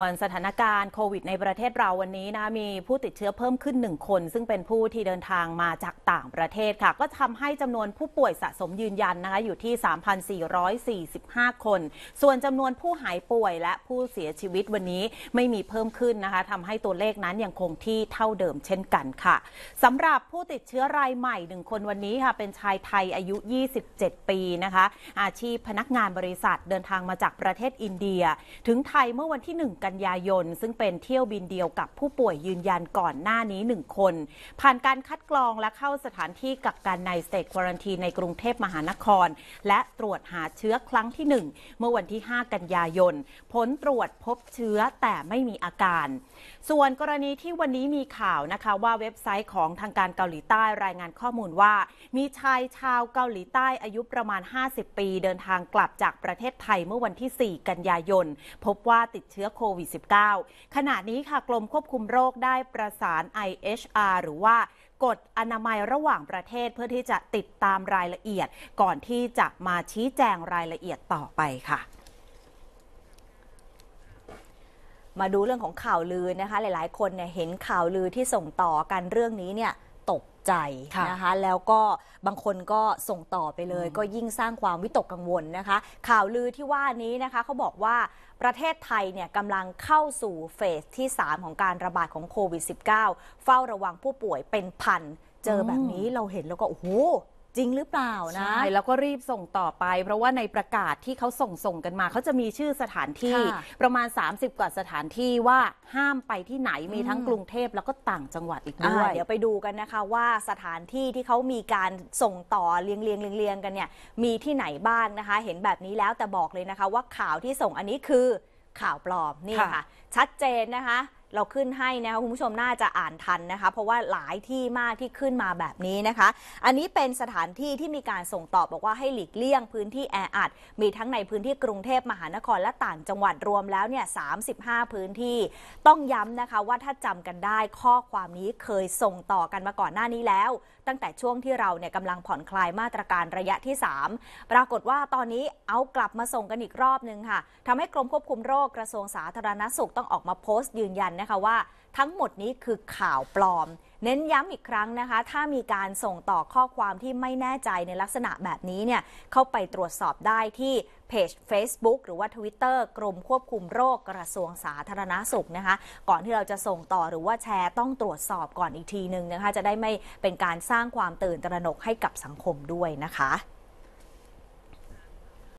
่วนสถานการณ์โควิดในประเทศเราวันนี้นะมีผู้ติดเชื้อเพิ่มขึ้น 1 คน ซึ่งเป็นผู้ที่เดินทางมาจากต่างประเทศค่ะก็ทำให้จำนวนผู้ป่วยสะสมยืนยันนะคะอยู่ที่ 3,445 คน ส่วนจำนวนผู้หายป่วยและผู้เสียชีวิตวันนี้ไม่มีเพิ่มขึ้นนะคะทำให้ตัวเลขนั้นยังคงที่เท่าเดิมเช่นกันค่ะ สำหรับผู้ติดเชื้อรายใหม่1คนวันนี้ค่ะเป็นชายไทยอายุ27 ปีนะคะ อาชีพพนักงานบริษัทเดินทางมาจากประเทศอินเดีย ถึงไทยเมื่อวันที่1กันกันยายน ซึ่งเป็นเที่ยวบินเดียวกับผู้ป่วยยืนยันก่อนหน้านี้ 1 คน ผ่านการคัดกรองและเข้าสถานที่กักกันในสเตทควอรันทีในกรุงเทพมหานครและตรวจหาเชื้อครั้งที่ 1 เมื่อวันที่ 5 กันยายนผลตรวจพบเชื้อแต่ไม่มีอาการ ส่วนกรณีที่วันนี้มีข่าวนะคะว่าเว็บไซต์ของทางการเกาหลีใต้รายงานข้อมูลว่า มีชายชาวเกาหลีใต้อายุประมาณ 50 ปีเดินทางกลับจากประเทศไทยเมื่อวันที่ 4 กันยายนพบว่าติดเชื้อโควิดวิด -19 ขณะนี้ค่ะกรมควบคุมโรคได้ประสาน IHR หรือว่ากฎอนามัยระหว่างประเทศเพื่อที่จะติดตามรายละเอียดก่อนที่จะมาชี้แจงรายละเอียดต่อไปค่ะ มาดูเรื่องของข่าวลือนะคะหลายๆ คนเนี่ยเห็นข่าวลือที่ส่งต่อกันเรื่องนี้เนี่ยตกใจนะคะแล้วก็บางคนก็ส่งต่อไปเลยก็ยิ่งสร้างความวิตกกังวลนะคะ ข่าวลือที่ว่านี้นะคะเขาบอกว่าประเทศไทยเนี่ยกำลังเข้าสู่เฟสที่ 3 ของการระบาดของโควิด -19 เฝ้าระวังผู้ป่วยเป็นพันเจอแบบนี้เราเห็นแล้วก็โอ้โหจริงหรือเปล่านะ ใช่ แล้วก็รีบส่งต่อไป เพราะว่าในประกาศที่เขาส่งส่งกันมา เขาจะมีชื่อสถานที่ประมาณ 30 กว่าสถานที่ ว่าห้ามไปที่ไหน มีทั้งกรุงเทพแล้วก็ต่างจังหวัดอีกด้วย เดี๋ยวไปดูกันนะคะว่าสถานที่ที่เขามีการส่งต่อเลียงเลียงเลียงเลียงกันเนี่ยมีที่ไหนบ้างนะคะ เห็นแบบนี้แล้วแต่บอกเลยนะคะว่าข่าวที่ส่งอันนี้คือข่าวปลอมนี่ค่ะ ชัดเจนนะคะเราขึ้นให้นะคะคุณผู้ชมน่าจะอ่านทันนะคะ เพราะว่าหลายที่มากที่ขึ้นมาแบบนี้นะคะ อันนี้เป็นสถานที่ที่มีการส่งตอบบอกว่าให้หลีกเลี่ยงพื้นที่แออัด มีทั้งในพื้นที่กรุงเทพมหานครและต่างจังหวัดรวมแล้วเนี่ยสาพื้นที่ ต้องย้ำนะคะ ว่าถ้าจำกันได้ข้อความนี้เคยส่งต่อกันมาก่อนหน้านี้แล้ว ตั้งแต่ช่วงที่เราเนี่ยกำลังผ่อนคลายมาตรการระยะที่ 3 ปรากฏว่าตอนนี้เอากลับมาส่งกันอีกรอบนึงค่ะทำให้กรมควบคุมโรคกระทรวงสาธารณสุขต้องออกมาโพสต์ยืนยันนะคะว่าทั้งหมดนี้คือข่าวปลอม เน้นย้ำอีกครั้งนะคะ ถ้ามีการส่งต่อข้อความที่ไม่แน่ใจในลักษณะแบบนี้เนี่ย เข้าไปตรวจสอบได้ที่ เพจ Facebook หรือว่า Twitter กรมควบคุมโรคกระทรวงสาธารณาสุขนะคะ ก่อนที่เราจะส่งต่อหรือว่าแชร์ ต้องตรวจสอบก่อนอีกทีหนึ่งนะคะ จะได้ไม่เป็นการสร้างความตื่นตระหนกให้กับสังคมด้วยนะคะ